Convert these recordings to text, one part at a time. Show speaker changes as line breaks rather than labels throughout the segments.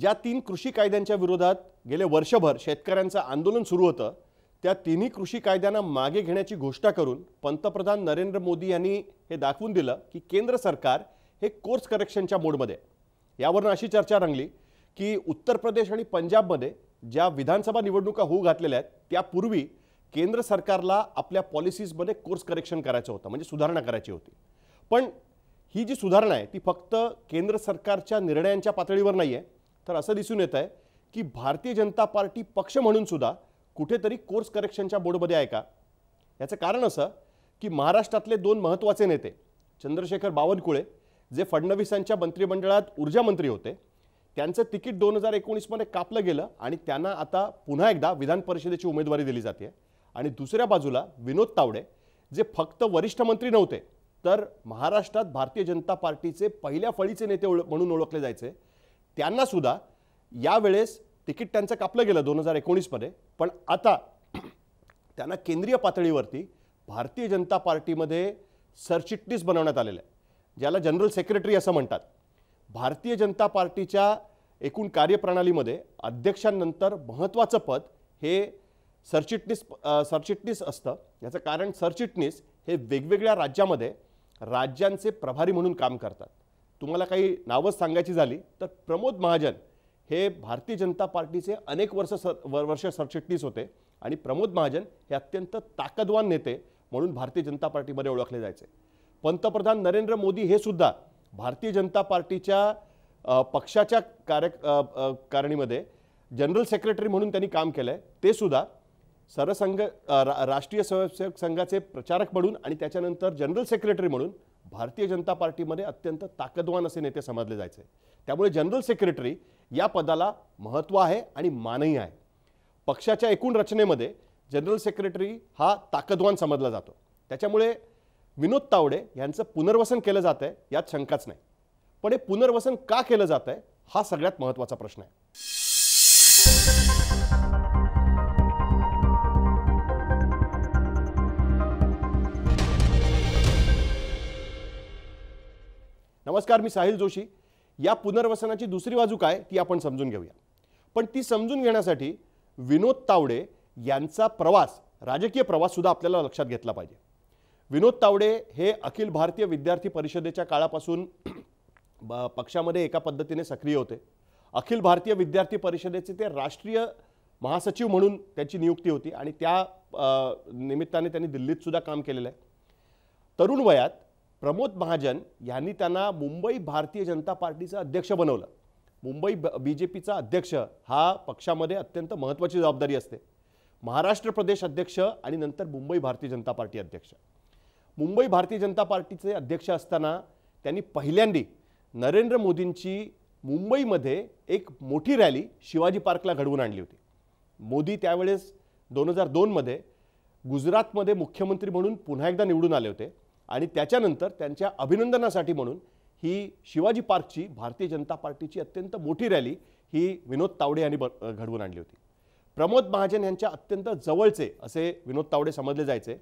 ज्या तीन कृषी कायद्यांच्या विरोधात गेले वर्षभर शेतकऱ्यांचं आंदोलन सुरू होतं त्या तिन्ही कृषी कायद्यांना मागे घेण्याची घोषणा करून पंतप्रधान नरेंद्र मोदी यांनी हे दाखवून दिलं की केंद्र सरकार हे कोर्स करेक्शनच्या मोडमध्ये यावरून अशी चर्चा रंगली की उत्तर प्रदेश आणि पंजाबमध्ये ज्या विधानसभा निवडणुका होऊ घातलेल्या आहेत त्यापूर्वी केंद्र सरकारला आपल्या पॉलिसीजमध्ये कोर्स करेक्शन करायचं होतं म्हणजे सुधारणा करायची होती पण ही जी सुधारणा आहे ती फक्त केंद्र सरकारच्या निर्णयांच्या पातळीवर नाही आहे तर असं दिसून येत आहे की भारतीय जनता पार्टी पक्ष म्हणून सुद्धा कुठेतरी कोर्स करेक्शनच्या बोर्डमध्ये आहे का याचं कारण असं की महाराष्ट्रातले दोन महत्त्वाचे नेते चंद्रशेखर बावनकुळे जे फडणवीसांच्या मंत्रिमंडळात ऊर्जा मंत्री होते त्यांचं तिकीट दोन हजार एकोणीसमध्ये कापलं गेलं आणि त्यांना आता पुन्हा एकदा विधान परिषदेची उमेदवारी दिली जाते आणि दुसऱ्या बाजूला विनोद तावडे जे फक्त वरिष्ठ मंत्री नव्हते तर महाराष्ट्रात भारतीय जनता पार्टीचे पहिल्या फळीचे नेते म्हणून ओळखले जायचे त्यांना सुद्धा यावेळेस तिकीट त्यांचं कापलं गेलं दोन हजार एकोणीसमध्ये पण आता त्यांना केंद्रीय पातळीवरती भारतीय जनता पार्टीमध्ये सरचिटणीस बनवण्यात आलेलं आहे ज्याला जनरल सेक्रेटरी असं म्हणतात भारतीय जनता पार्टीच्या एकूण कार्यप्रणालीमध्ये अध्यक्षांनंतर महत्त्वाचं पद हे सरचिटणीस सरचिटणीस असतं याचं कारण सरचिटणीस हे वेगवेगळ्या राज्यामध्ये राज्यांचे प्रभारी म्हणून काम करतात तुम्हाला काही नावं सांगायची झाली तर प्रमोद महाजन हे भारतीय जनता पार्टीचे अनेक वर्ष सर वर्ष सरचिटणीस होते आणि प्रमोद महाजन हे अत्यंत ताकदवान नेते म्हणून भारतीय जनता पार्टीमध्ये ओळखले जायचे पंतप्रधान नरेंद्र मोदी हे सुद्धा भारतीय जनता पार्टीच्या पक्षाच्या कार्य कारणीमध्ये जनरल सेक्रेटरी म्हणून त्यांनी काम केलं आहे ते सुद्धा सरसंघ राष्ट्रीय स्वयंसेवक संघाचे प्रचारक म्हणून आणि त्याच्यानंतर जनरल सेक्रेटरी म्हणून भारतीय जनता पार्टीमध्ये अत्यंत ताकदवान असे नेते समजले जायचे त्यामुळे जनरल सेक्रेटरी या पदाला महत्त्व आहे आणि मानही आहे पक्षाच्या एकूण रचनेमध्ये जनरल सेक्रेटरी हा ताकदवान समजला जातो त्याच्यामुळे विनोद तावडे यांचं पुनर्वसन केलं जात आहे यात शंकाच नाही पण हे पुनर्वसन का केलं जात आहे हा सगळ्यात महत्त्वाचा प्रश्न आहे नमस्कार मी साहिल जोशी या पुनर्वसनाची दुसरी बाजू काय ती आपण समजून घेऊया पण ती समजून घेण्यासाठी विनोद तावडे यांचा प्रवास राजकीय प्रवाससुद्धा आपल्याला लक्षात घेतला पाहिजे विनोद तावडे हे अखिल भारतीय विद्यार्थी परिषदेच्या काळापासून पक्षामध्ये एका पद्धतीने सक्रिय होते अखिल भारतीय विद्यार्थी परिषदेचे ते राष्ट्रीय महासचिव म्हणून त्यांची नियुक्ती होती आणि त्या निमित्ताने त्यांनी दिल्लीतसुद्धा काम केलेलं आहे तरुण वयात प्रमोद महाजन यांनी त्यांना मुंबई भारतीय जनता पार्टीचं अध्यक्ष बनवलं मुंबई बी जे पीचा अध्यक्ष हा पक्षामध्ये अत्यंत महत्त्वाची जबाबदारी असते महाराष्ट्र प्रदेश अध्यक्ष आणि नंतर मुंबई भारतीय जनता पार्टी अध्यक्ष मुंबई भारतीय जनता पार्टीचे अध्यक्ष असताना त्यांनी पहिल्यांदी नरेंद्र मोदींची मुंबईमध्ये एक मोठी रॅली शिवाजी पार्कला घडवून आणली होती मोदी त्यावेळेस दोन हजार दोनमध्ये गुजरातमध्ये मुख्यमंत्री म्हणून पुन्हा एकदा निवडून आले होते आणि त्याच्यानंतर त्यांच्या अभिनंदनासाठी म्हणून ही शिवाजी पार्कची भारतीय जनता पार्टीची अत्यंत मोठी रॅली ही विनोद तावडे यांनी घडवून आणली होती प्रमोद महाजन यांच्या अत्यंत जवळचे असे विनोद तावडे समजले जायचे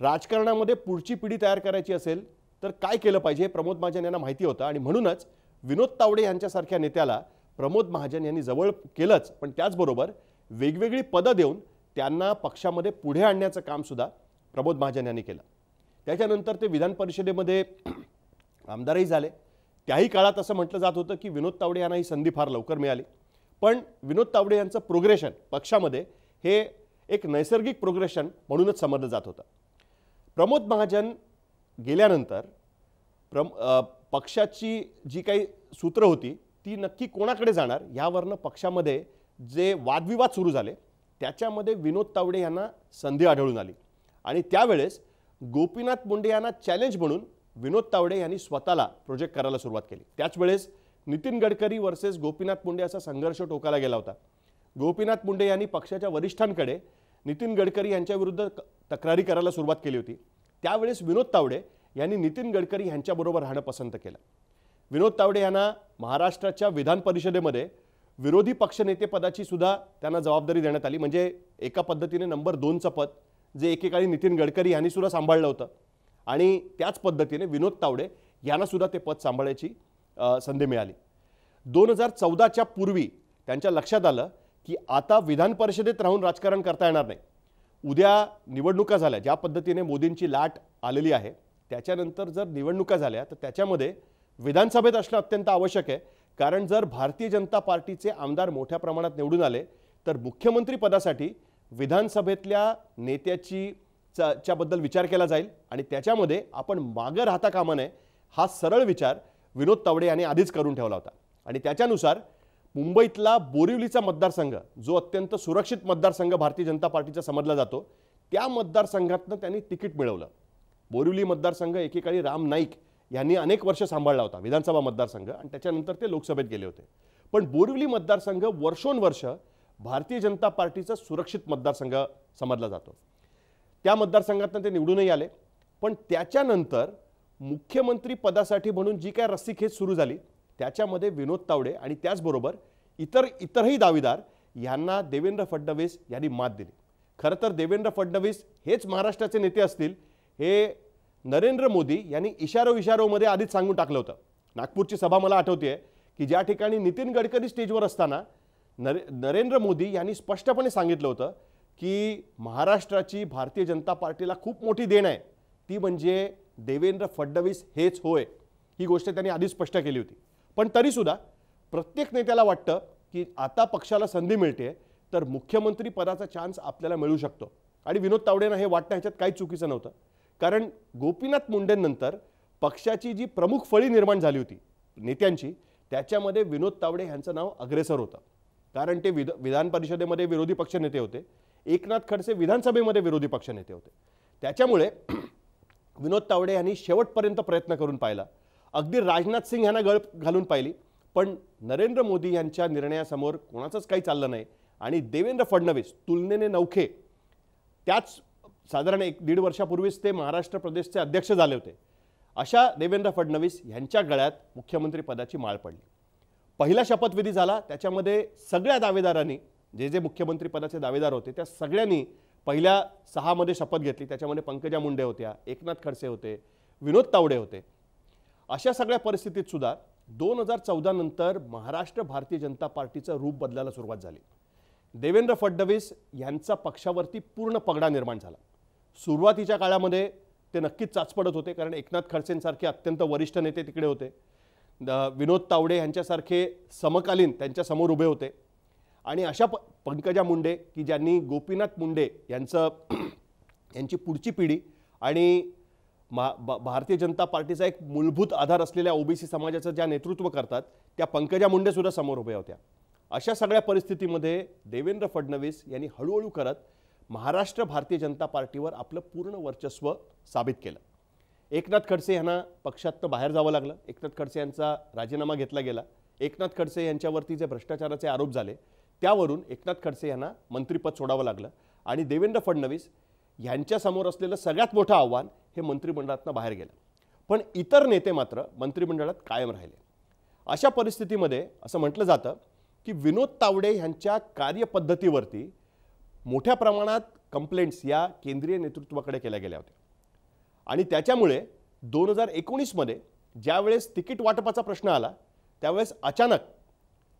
राजकारणामध्ये पुढची पिढी तयार करायची असेल तर काय केलं पाहिजे हे प्रमोद महाजन यांना माहिती होतं आणि म्हणूनच विनोद तावडे यांच्यासारख्या नेत्याला प्रमोद महाजन यांनी जवळ केलंच पण त्याचबरोबर वेगवेगळी पदं देऊन त्यांना पक्षामध्ये पुढे आणण्याचं कामसुद्धा प्रमोद महाजन यांनी केलं त्याच्यानंतर ते विधान परिषदेमध्ये आमदारही झाले त्याही काळात असं म्हटलं जात होतं की विनोद तावडे यांना ही संधी फार लवकर मिळाली पण विनोद तावडे यांचं प्रोग्रेशन पक्षामध्ये हे एक नैसर्गिक प्रोग्रेशन म्हणूनच समजलं जात होतं प्रमोद महाजन गेल्यानंतर प्रम पक्षाची जी काही सूत्र होती ती नक्की कोणाकडे जाणार यावरनं पक्षामध्ये जे वादविवाद सुरू झाले त्याच्यामध्ये विनोद तावडे यांना संधी आढळून आली आणि त्यावेळेस गोपीनाथ मुंडे यांना चॅलेंज म्हणून विनोद तावडे यांनी स्वतःला प्रोजेक्ट करायला सुरुवात केली त्याच वेळेस नितीन गडकरी वर्सेस गोपीनाथ मुंडे असा संघर्ष टोकाला गेला होता गोपीनाथ मुंडे यांनी पक्षाच्या वरिष्ठांकडे नितीन गडकरी यांच्याविरुद्ध तक्रारी करायला सुरुवात केली होती त्यावेळेस विनोद तावडे यांनी नितीन गडकरी यांच्याबरोबर राहणं पसंत केलं विनोद तावडे यांना महाराष्ट्राच्या विधान परिषदेमध्ये विरोधी पक्षनेतेपदाची सुद्धा त्यांना जबाबदारी देण्यात आली म्हणजे एका पद्धतीने नंबर दोनचं पद जे एकेकाळी नितीन गडकरी यांनी सुद्धा सांभाळलं होतं आणि त्याच पद्धतीने विनोद तावडे यांनासुद्धा ते पद सांभाळायची संधी मिळाली दोन हजार चौदाच्या पूर्वी त्यांच्या लक्षात आलं की आता विधान परिषदेत राहून राजकारण करता येणार नाही उद्या निवडणुका झाल्या ज्या पद्धतीने मोदींची लाट आलेली आहे त्याच्यानंतर जर निवडणुका झाल्या तर त्याच्यामध्ये विधानसभेत असणं अत्यंत आवश्यक आहे कारण जर भारतीय जनता पार्टीचे आमदार मोठ्या प्रमाणात निवडून आले तर मुख्यमंत्रीपदासाठी विधानसभेतल्या नेत्याची च्याबद्दल विचार केला जाईल आणि त्याच्यामध्ये आपण मागं राहता कामा नये हा सरळ विचार विनोद तावडे यांनी आधीच करून ठेवला होता आणि त्याच्यानुसार मुंबईतला बोरिवलीचा मतदारसंघ जो अत्यंत सुरक्षित मतदारसंघ भारतीय जनता पार्टीचा समजला जातो त्या मतदारसंघातनं त्यांनी तिकीट मिळवलं बोरिवली मतदारसंघ एकेकाळी राम नाईक यांनी अनेक वर्ष सांभाळला होता विधानसभा मतदारसंघ आणि त्याच्यानंतर ते लोकसभेत गेले होते पण बोरिवली मतदारसंघ वर्षोनवर्ष भारतीय जनता पार्टीचा सुरक्षित मतदारसंघ समजला जातो त्या मतदारसंघातनं ते निवडूनही आले पण त्याच्यानंतर मुख्यमंत्री पदासाठी म्हणून जी काय रस्सीखेच सुरू झाली त्याच्यामध्ये विनोद तावडे आणि त्याचबरोबर इतर इतरही दावेदार यांना देवेंद्र फडणवीस यांनी मात दिली खरं तर देवेंद्र फडणवीस हेच महाराष्ट्राचे नेते असतील हे नरेंद्र मोदी यांनी इशारो इशारोमध्ये आधीच सांगून टाकलं होतं नागपूरची सभा मला आठवते की ज्या ठिकाणी नितीन गडकरी स्टेजवर असताना नरेंद्र मोदी यांनी स्पष्टपणे सांगितलं होतं की महाराष्ट्राची भारतीय जनता पार्टीला खूप मोठी देण आहे ती म्हणजे देवेंद्र फडणवीस हेच होय ही गोष्ट त्यांनी आधीच स्पष्ट केली होती पण तरीसुद्धा प्रत्येक नेत्याला वाटतं की आता पक्षाला संधी मिळते तर मुख्यमंत्री पदाचा चान्स आपल्याला मिळू शकतो आणि विनोद तावडेंना हे वाटणं ह्याच्यात काही चुकीचं नव्हतं कारण गोपीनाथ मुंडेंनंतर पक्षाची जी प्रमुख फळी निर्माण झाली होती नेत्यांची त्याच्यामध्ये विनोद तावडे यांचं नाव अग्रेसर होतं कारण ते विध विधान परिषदेमध्ये विरोधी पक्षनेते होते एकनाथ खडसे विधानसभेमध्ये विरोधी पक्षनेते होते त्याच्यामुळे विनोद तावडे यांनी शेवटपर्यंत प्रयत्न करून पाहिला अगदी राजनाथ सिंग यांना गळ घालून पाहिली पण नरेंद्र मोदी यांच्या निर्णयासमोर कोणाचंच काही चाललं नाही आणि देवेंद्र फडणवीस तुलनेने नौखे त्याच साधारण एक दीड वर्षापूर्वीच ते महाराष्ट्र प्रदेशचे अध्यक्ष झाले होते अशा देवेंद्र फडणवीस यांच्या गळ्यात मुख्यमंत्री पदाची माळ पडली पहिला शपथविधी झाला त्याच्यामध्ये सगळ्या दावेदारांनी जे जे मुख्यमंत्रीपदाचे दावेदार होते त्या सगळ्यांनी पहिल्या सहामध्ये शपथ घेतली त्याच्यामध्ये पंकजा मुंडे होत्या एकनाथ खडसे होते विनोद तावडे होते अशा सगळ्या परिस्थितीत सुद्धा दोन हजार चौदा नंतर महाराष्ट्र भारतीय जनता पार्टीचं रूप बदलायला सुरुवात झाली देवेंद्र फडणवीस यांचा पक्षावरती पूर्ण पगडा निर्माण झाला सुरुवातीच्या काळामध्ये ते नक्कीच चाचपडत होते कारण एकनाथ खडसेंसारखे अत्यंत वरिष्ठ नेते तिकडे होते विनोद तावडे यांच्यासारखे समकालीन त्यांच्यासमोर उभे होते आणि अशा प पंकजा मुंडे की ज्यांनी गोपीनाथ मुंडे यांचं यांची पुढची पिढी आणि मा भारतीय जनता पार्टीचा एक मूलभूत आधार असलेल्या ओबीसी समाजाचं ज्या नेतृत्व करतात त्या पंकजा मुंडेसुद्धा समोर उभ्या होत्या अशा सगळ्या परिस्थितीमध्ये देवेंद्र फडणवीस यांनी हळूहळू करत महाराष्ट्र भारतीय जनता पार्टीवर आपलं पूर्ण वर्चस्व साबित केलं एकनाथ खडसे यांना पक्षातनं बाहेर जावं लागलं एकनाथ खडसे यांचा राजीनामा घेतला गेला एकनाथ खडसे यांच्यावरती जे भ्रष्टाचाराचे आरोप झाले त्यावरून एकनाथ खडसे यांना मंत्रिपद सोडावं लागलं आणि देवेंद्र फडणवीस यांच्यासमोर असलेलं सगळ्यात मोठं आव्हान हे मंत्रिमंडळातनं बाहेर गेलं पण इतर नेते मात्र मंत्रिमंडळात कायम राहिले अशा परिस्थितीमध्ये असं म्हटलं जातं की विनोद तावडे यांच्या कार्यपद्धतीवरती मोठ्या प्रमाणात कंप्लेंट्स या केंद्रीय नेतृत्वाकडे केल्या गेल्या होत्या आणि त्याच्यामुळे दोन हजार एकोणीसमध्ये ज्यावेळेस तिकीट वाटपाचा प्रश्न आला त्यावेळेस अचानक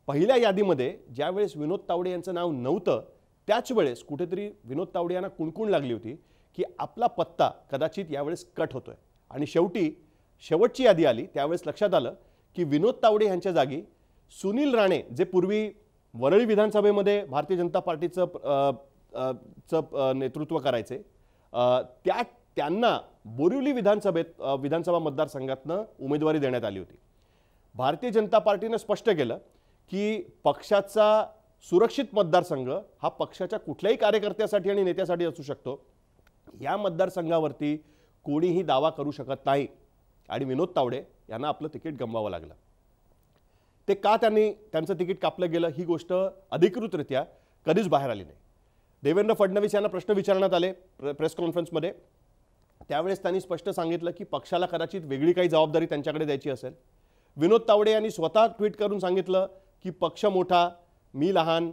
पहिल्या यादीमध्ये ज्यावेळेस विनोद तावडे यांचं नाव नव्हतं त्याच वेळेस कुठेतरी विनोद तावडे यांना कुणकुण लागली होती की आपला पत्ता कदाचित यावेळेस कट होतोय आणि शेवटी शेवटची यादी आली त्यावेळेस लक्षात आलं की विनोद तावडे यांच्या जागी सुनील राणे जे पूर्वी वरळी विधानसभेमध्ये भारतीय जनता पार्टीचं चं नेतृत्व करायचे त्या त्यांना बोरिवली विधानसभेत विधानसभा मतदारसंघातनं उमेदवारी देण्यात आली होती भारतीय जनता पार्टीनं स्पष्ट केलं की पक्षाचा सुरक्षित मतदारसंघ हा पक्षाच्या कुठल्याही कार्यकर्त्यासाठी आणि नेत्यासाठी असू शकतो या मतदारसंघावरती कोणीही दावा करू शकत नाही आणि विनोद तावडे यांना आपलं तिकीट गमवावं लागलं ते का त्यांनी त्यांचं तिकीट कापलं गेलं ही गोष्ट अधिकृतरित्या कधीच बाहेर आली नाही देवेंद्र फडणवीस यांना प्रश्न विचारण्यात आले प्रेस कॉन्फरन्समध्ये त्यावेळेस त्यांनी स्पष्ट सांगितलं की पक्षाला कदाचित वेगळी काही जबाबदारी त्यांच्याकडे द्यायची असेल विनोद तावडे यांनी स्वतः ट्विट करून सांगितलं की पक्ष मोठा मी लहान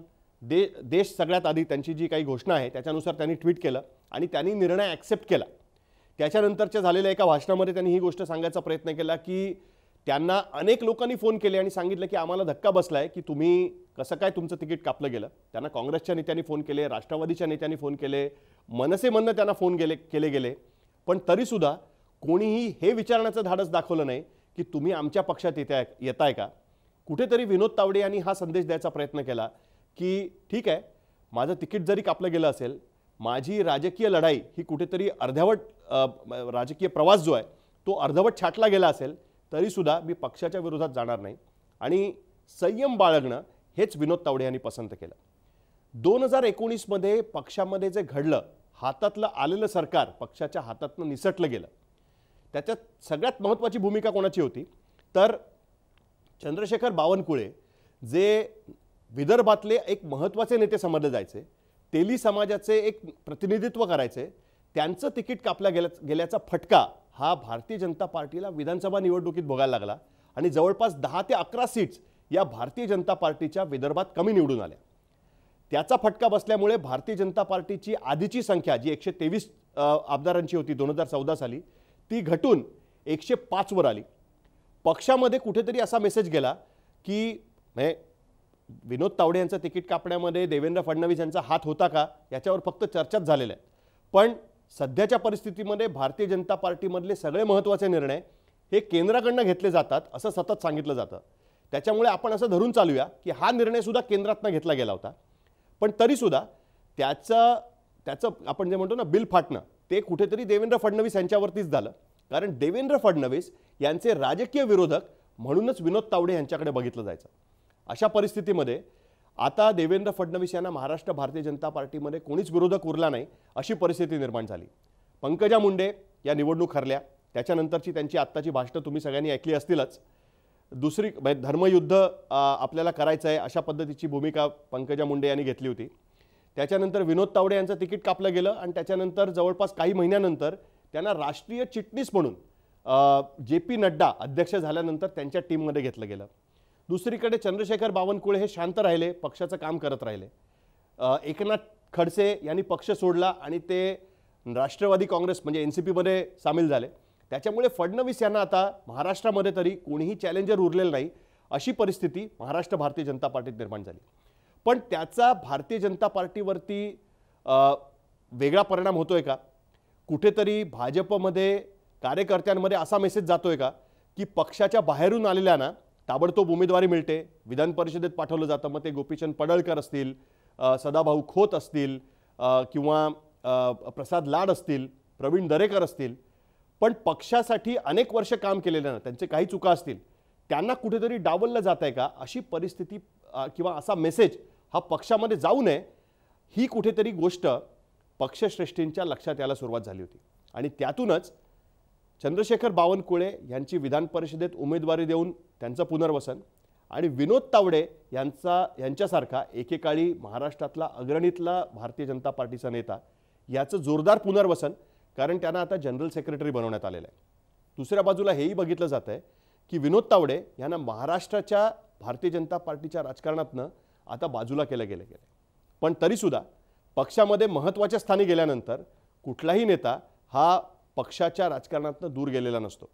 दे देश सगळ्यात आधी त्यांची जी काही घोषणा आहे त्याच्यानुसार त्यांनी ट्विट केलं आणि त्यांनी निर्णय ॲक्सेप्ट केला त्याच्यानंतरच्या झालेल्या एका भाषणामध्ये त्यांनी ही गोष्ट सांगायचा प्रयत्न केला की त्यांना अनेक लोकांनी फोन केले आणि सांगितलं की आम्हाला धक्का बसला आहे की तुम्ही कसं काय तुमचं तिकीट कापलं गेलं त्यांना काँग्रेसच्या नेत्यांनी फोन केले राष्ट्रवादीच्या नेत्यांनी फोन केले मनसेमधनं त्यांना फोन गेले केले गेले पण तरीसुद्धा कोणीही हे विचारण्याचं धाडस दाखवलं नाही की तुम्ही आमच्या पक्षात येत्या येत आहे का कुठेतरी विनोद तावडे यांनी हा संदेश द्यायचा प्रयत्न केला की ठीक आहे माझं तिकीट जरी कापलं गेलं असेल माझी राजकीय लढाई ही कुठेतरी अर्ध्यावट राजकीय प्रवास जो आहे तो अर्धवट छाटला गेला असेल तरीसुद्धा मी पक्षाच्या विरोधात जाणार नाही आणि संयम बाळगणं हेच विनोद तावडे यांनी पसंत केलं दोन हजार एकोणीसमध्ये पक्षामध्ये जे घडलं हातातलं आलेलं सरकार पक्षाच्या हातातनं निसटलं गेलं त्याच्यात सगळ्यात महत्त्वाची भूमिका कोणाची होती तर चंद्रशेखर बावनकुळे जे विदर्भातले एक महत्त्वाचे नेते समजले जायचे तेली समाजाचे एक प्रतिनिधित्व करायचे त्यांचं तिकीट कापल्या गेल्या गेल्याचा फटका हा भारतीय जनता पार्टीला विधानसभा निवडणुकीत भोगायला लागला आणि जवळपास दहा ते अकरा सीट्स या भारतीय जनता पार्टीच्या विदर्भात कमी निवडून आल्या त्याचा फटका बसल्यामुळे भारतीय जनता पार्टीची आधीची संख्या जी एकशे तेवीस आमदारांची होती दोन हजार चौदा साली ती घटून एकशे पाचवर आली पक्षामध्ये कुठेतरी असा मेसेज गेला की म्हणजे विनोद तावडे यांचं तिकीट कापण्यामध्ये देवेंद्र फडणवीस यांचा हात होता का याच्यावर फक्त चर्चाच झालेल्या आहेत पण सध्याच्या परिस्थितीमध्ये भारतीय जनता पार्टीमधले सगळे महत्त्वाचे निर्णय हे केंद्राकडनं घेतले जातात असं सतत सांगितलं जातं त्याच्यामुळे आपण असं धरून चालूया की हा निर्णयसुद्धा केंद्रातनं घेतला गेला होता पण तरीसुद्धा त्याचं त्याचं आपण जे म्हणतो ना बिल फाटणं ते कुठेतरी देवेंद्र फडणवीस यांच्यावरतीच झालं कारण देवेंद्र फडणवीस यांचे राजकीय विरोधक म्हणूनच विनोद तावडे यांच्याकडे बघितलं जायचं अशा परिस्थितीमध्ये आता देवेंद्र फडणवीस यांना महाराष्ट्र भारतीय जनता पार्टीमध्ये कोणीच विरोधक उरला नाही अशी परिस्थिती निर्माण झाली पंकजा मुंडे या निवडणूक हरल्या त्याच्यानंतरची त्यांची आत्ताची भाषणं तुम्ही सगळ्यांनी ऐकली असतीलच दुसरी म्हणजे धर्मयुद्ध आपल्याला करायचं आहे अशा पद्धतीची भूमिका पंकजा मुंडे यांनी घेतली होती त्याच्यानंतर विनोद तावडे यांचं तिकीट कापलं गेलं आणि त्याच्यानंतर जवळपास काही महिन्यानंतर त्यांना राष्ट्रीय चिटणीस म्हणून जे पी नड्डा अध्यक्ष झाल्यानंतर त्यांच्या टीममध्ये घेतलं गेलं दुसरीकडे चंद्रशेखर बावनकुळे हे शांत राहिले पक्षाचं काम करत राहिले एकनाथ खडसे यांनी पक्ष सोडला आणि ते राष्ट्रवादी काँग्रेस म्हणजे एन सी पीमध्ये सामील झाले त्याच्यामुळे फडणवीस यांना आता महाराष्ट्रामध्ये तरी कोणीही चॅलेंजर उरलेलं नाही अशी परिस्थिती महाराष्ट्र भारतीय जनता पार्टीत निर्माण झाली पण त्याचा भारतीय जनता पार्टीवरती वेगळा परिणाम होतो आहे का कुठेतरी भाजपमध्ये कार्यकर्त्यांमध्ये असा मेसेज जातो आहे का की पक्षाच्या बाहेरून आलेल्यांना ताबडतोब उमेदवारी मिळते विधान परिषदेत पाठवलं जातं मग ते गोपीचंद पडळकर असतील सदाभाऊ खोत असतील किंवा प्रसाद लाड असतील प्रवीण दरेकर असतील पण पक्षासाठी अनेक वर्ष काम केलेलं ना त्यांचे काही चुका असतील त्यांना कुठेतरी डावललं जात आहे का अशी परिस्थिती किंवा असा मेसेज हा पक्षामध्ये जाऊ नये ही कुठेतरी गोष्ट पक्षश्रेष्ठींच्या लक्षात यायला सुरुवात झाली होती आणि त्यातूनच चंद्रशेखर बावनकुळे यांची विधान परिषदेत उमेदवारी देऊन त्यांचं पुनर्वसन आणि विनोद तावडे यांचा यांच्यासारखा एकेकाळी महाराष्ट्रातला अग्रणीतला भारतीय जनता पार्टीचा नेता याचं जोरदार पुनर्वसन कारण त्यांना आता जनरल सेक्रेटरी बनवण्यात आलेलं आहे दुसऱ्या बाजूला हेही बघितलं जात आहे की विनोद तावडे यांना महाराष्ट्राच्या भारतीय जनता पार्टीच्या राजकारणातनं आता बाजूला केलं गेलं गेलं पण तरीसुद्धा पक्षामध्ये महत्त्वाच्या स्थानी गेल्यानंतर कुठलाही नेता हा पक्षाच्या राजकारणातनं दूर गेलेला नसतो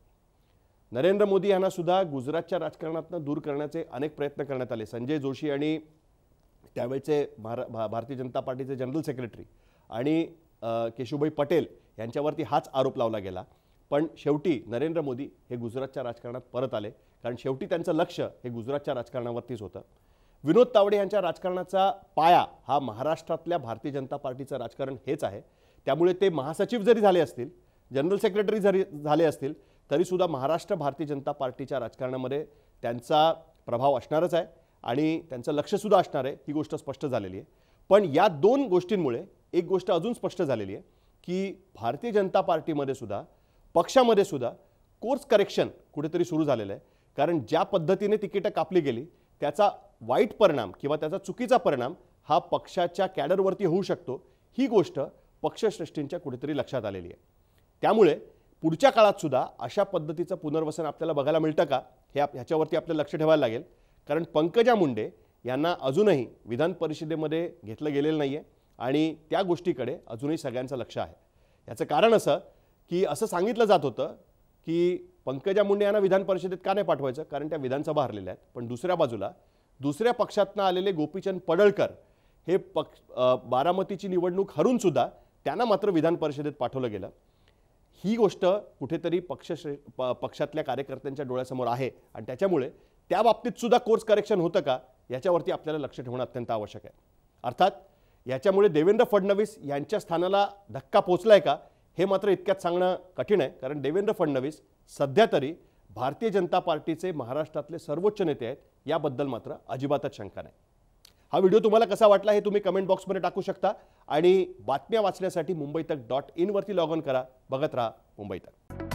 नरेंद्र मोदी यांनासुद्धा गुजरातच्या राजकारणातनं दूर करण्याचे अनेक प्रयत्न करण्यात आले संजय जोशी आणि त्यावेळचे महारा भारतीय जनता पार्टीचे जनरल सेक्रेटरी आणि केशुभाई पटेल यांच्यावरती हाच आरोप लावला गेला पण शेवटी नरेंद्र मोदी हे गुजरातच्या राजकारणात परत आले कारण शेवटी त्यांचं लक्ष हे गुजरातच्या राजकारणावरतीच होतं विनोद तावडे यांच्या राजकारणाचा पाया हा महाराष्ट्रातल्या भारतीय जनता पार्टीचं राजकारण हेच आहे त्यामुळे ते महासचिव जरी झाले असतील जनरल सेक्रेटरी जरी झाले असतील तरीसुद्धा महाराष्ट्र भारतीय जनता पार्टीच्या राजकारणामध्ये त्यांचा प्रभाव असणारच आहे आणि त्यांचं लक्षसुद्धा असणार आहे ही गोष्ट स्पष्ट झालेली आहे पण या दोन गोष्टींमुळे एक गोष्ट अजून स्पष्ट झालेली आहे की भारतीय जनता पार्टीमध्ये सुद्धा पक्षामध्ये सुद्धा कोर्स करेक्शन कुठेतरी सुरू झालेलं आहे कारण ज्या पद्धतीने तिकीटं कापली गेली त्याचा वाईट परिणाम किंवा त्याचा चुकीचा परिणाम हा पक्षाच्या कॅडरवरती होऊ शकतो ही गोष्ट पक्षश्रेष्ठींच्या कुठेतरी लक्षात आलेली आहे त्यामुळे पुढच्या काळातसुद्धा अशा पद्धतीचं पुनर्वसन आपल्याला बघायला मिळतं का हे आप ह्याच्यावरती आपल्याला लक्ष ठेवायला लागेल कारण पंकजा मुंडे यांना अजूनही विधान परिषदेमध्ये घेतलं गेलेलं नाही आहे आणि त्या गोष्टीकडे अजूनही सगळ्यांचं लक्ष आहे याचं कारण असं की असं सांगितलं जात होतं की पंकजा मुंडे यांना विधान परिषदेत का नाही पाठवायचं कारण त्या विधानसभा हरलेल्या आहेत पण दुसऱ्या बाजूला दुसऱ्या पक्षातनं आलेले गोपीचंद पडळकर हे पक्ष बारामतीची निवडणूक हरूनसुद्धा त्यांना मात्र विधान परिषदेत पाठवलं गेलं ही गोष्ट कुठेतरी पक्षश्रे पक्षातल्या कार्यकर्त्यांच्या डोळ्यासमोर आहे आणि त्याच्यामुळे त्या बाबतीतसुद्धा कोर्स करेक्शन होतं का याच्यावरती आपल्याला लक्ष ठेवणं अत्यंत आवश्यक आहे अर्थात याच्यामुळे देवेंद्र फडणवीस यांच्या स्थानाला धक्का पोचला आहे का हे मात्र इतक्यात सांगणं कठीण आहे कारण देवेंद्र फडणवीस सध्या तरी भारतीय जनता पार्टीचे महाराष्ट्रातले सर्वोच्च नेते आहेत याबद्दल मात्र अजिबातच शंका नाही हा व्हिडिओ तुम्हाला कसा वाटला हे तुम्ही कमेंट बॉक्समध्ये टाकू शकता आणि बातम्या वाचण्यासाठी मुंबई तक डॉट इनवरती लॉग इन करा बघत राहा मुंबई तक